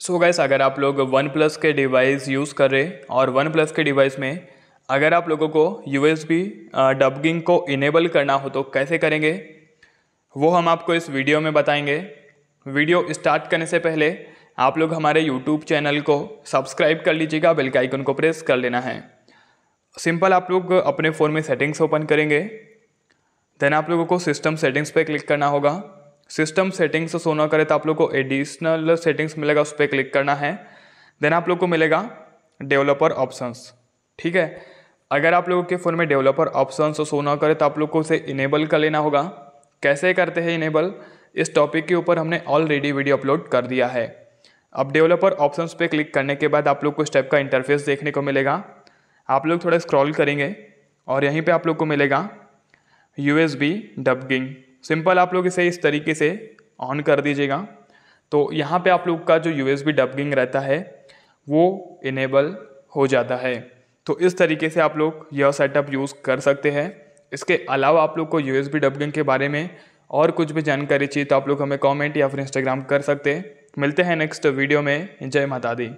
सो so gas अगर आप लोग वन प्लस के डिवाइस यूज़ कर रहे और वन प्लस के डिवाइस में अगर आप लोगों को यू एस बी डबगिंग को इनेबल करना हो तो कैसे करेंगे वो हम आपको इस वीडियो में बताएंगे वीडियो स्टार्ट करने से पहले आप लोग हमारे यूट्यूब चैनल को सब्सक्राइब कर लीजिएगा बेल आइकन को प्रेस कर लेना है सिंपल आप लोग अपने फ़ोन में सेटिंग्स ओपन करेंगे देन आप लोगों को सिस्टम सेटिंग्स पे क्लिक करना होगा सिस्टम सेटिंग्स से सोना करे तो आप लोग को एडिशनल सेटिंग्स मिलेगा उस पर क्लिक करना है देन आप लोग को मिलेगा डेवलपर ऑप्शंस ठीक है अगर आप लोगों के फ़ोन में डेवलपर ऑप्शन शो ना करे तो आप लोग को उसे इनेबल कर लेना होगा कैसे करते हैं इनेबल इस टॉपिक के ऊपर हमने ऑलरेडी वीडियो अपलोड कर दिया है अब डेवलपर ऑप्शंस पे क्लिक करने के बाद आप लोग को इस टाइप का इंटरफेस देखने को मिलेगा आप लोग थोड़ा स्क्रॉल करेंगे और यहीं पे आप लोग को मिलेगा U S B debugging simple आप लोग इसे इस तरीके से ऑन कर दीजिएगा तो यहाँ पे आप लोग का जो यू डबगिंग रहता है वो इनेबल हो जाता है तो इस तरीके से आप लोग यह सेटअप यूज़ कर सकते हैं इसके अलावा आप लोग को यू डबगिंग के बारे में और कुछ भी जानकारी चाहिए तो आप लोग हमें कमेंट या फिर इंस्टाग्राम कर सकते हैं मिलते हैं नेक्स्ट वीडियो में जय माता दी